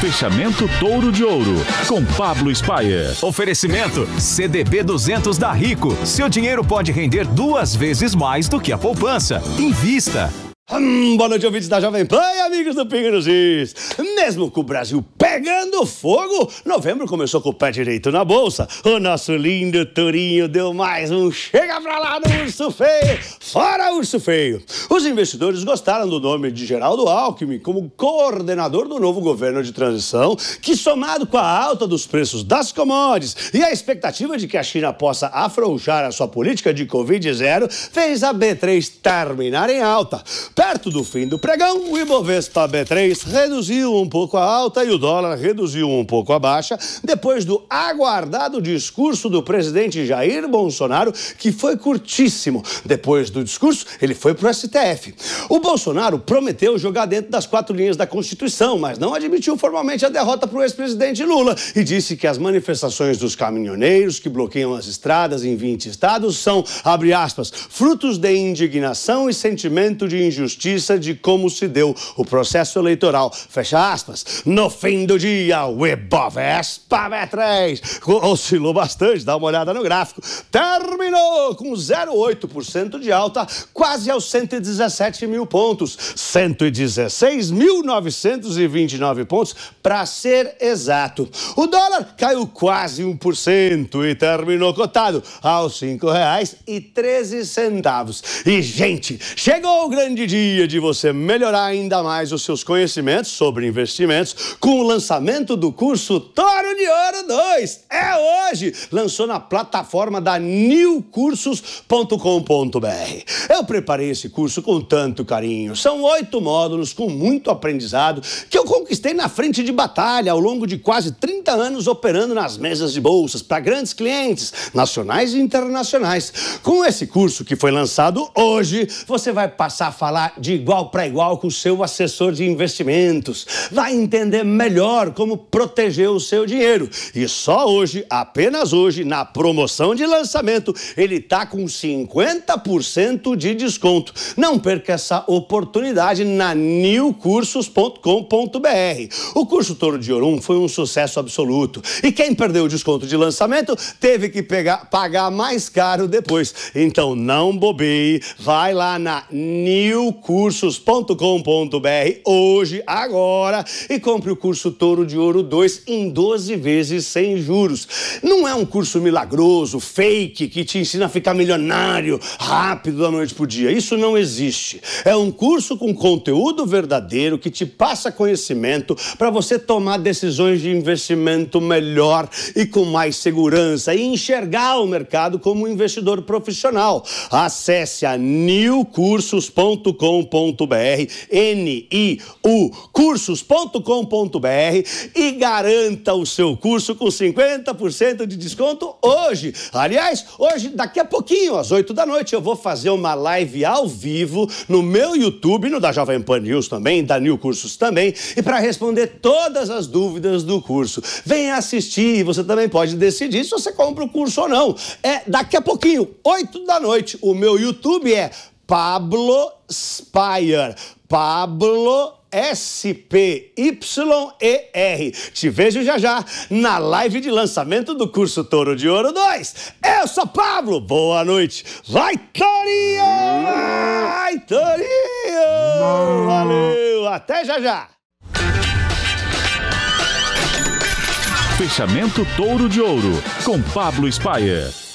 Fechamento Touro de Ouro, com Pablo Spayer. Oferecimento CDB 200 da Rico. Seu dinheiro pode render duas vezes mais do que a poupança. Invista. Hum, boa noite, ouvintes da Jovem Pan e amigos do Pingo Nos Is. Mesmo com o Brasil pegando fogo. Novembro começou com o pé direito na bolsa. O nosso lindo Turinho deu mais um chega pra lá no urso feio. Fora urso feio. Os investidores gostaram do nome de Geraldo Alckmin como coordenador do novo governo de transição, que somado com a alta dos preços das commodities e a expectativa de que a China possa afrouxar a sua política de Covid zero, fez a B3 terminar em alta. Perto do fim do pregão, o Ibovespa B3 reduziu um pouco a alta e o dólar reduziu um pouco a baixa depois do aguardado discurso do presidente Jair Bolsonaro, que foi curtíssimo. Depois do discurso, ele foi para o STF. O Bolsonaro prometeu jogar dentro das quatro linhas da Constituição, mas não admitiu formalmente a derrota para o ex-presidente Lula e disse que as manifestações dos caminhoneiros que bloqueiam as estradas em 20 estados são, abre aspas, frutos de indignação e sentimento de injustiça de como se deu o processo eleitoral. Fecha aspas. No fim do dia, o Ibovespa B3 oscilou bastante, dá uma olhada no gráfico, terminou com 0,8% de alta, quase aos 117 mil pontos, 116.929 pontos para ser exato. O dólar caiu quase 1% e terminou cotado aos R$ 5,13. E, gente, chegou o grande dia de você melhorar ainda mais os seus conhecimentos sobre investimentos com o lançamento lançamento do curso Toro de Ouro 2. É hoje! Lançou na plataforma da newcursos.com.br. Eu preparei esse curso com tanto carinho. São oito módulos com muito aprendizado que eu conquistei na frente de batalha ao longo de quase 30 anos operando nas mesas de bolsas para grandes clientes, nacionais e internacionais. Com esse curso que foi lançado hoje, você vai passar a falar de igual para igual com o seu assessor de investimentos. Vai entender melhor melhor como proteger o seu dinheiro. E só hoje, apenas hoje, na promoção de lançamento, ele está com 50% de desconto. Não perca essa oportunidade na newcursos.com.br. O curso Toro de Orum foi um sucesso absoluto. E quem perdeu o desconto de lançamento teve que pegar, pagar mais caro depois. Então não bobeie, vai lá na newcursos.com.br hoje, agora, e compre o curso Touro de Ouro 2 em 12 vezes sem juros. Não é um curso milagroso, fake, que te ensina a ficar milionário rápido da noite pro dia. Isso não existe. É um curso com conteúdo verdadeiro que te passa conhecimento para você tomar decisões de investimento melhor e com mais segurança e enxergar o mercado como um investidor profissional. Acesse a newcursos.com.br, N-I-U, cursos.com.br e garanta o seu curso com 50% de desconto hoje. Aliás, hoje, daqui a pouquinho, às 8 da noite, eu vou fazer uma live ao vivo no meu YouTube, no da Jovem Pan News também, da New Cursos também, e para responder todas as dúvidas do curso. Venha assistir e você também pode decidir se você compra o curso ou não. É daqui a pouquinho, 8 da noite, o meu YouTube é Pablo Spire. Pablo S-P-Y-E-R. Te vejo já já na live de lançamento do curso Touro de Ouro 2. Eu sou Pablo, boa noite. Vai, Torinho! Vai, Torinho! Valeu, até já já. Fechamento Touro de Ouro com Pablo Spaia.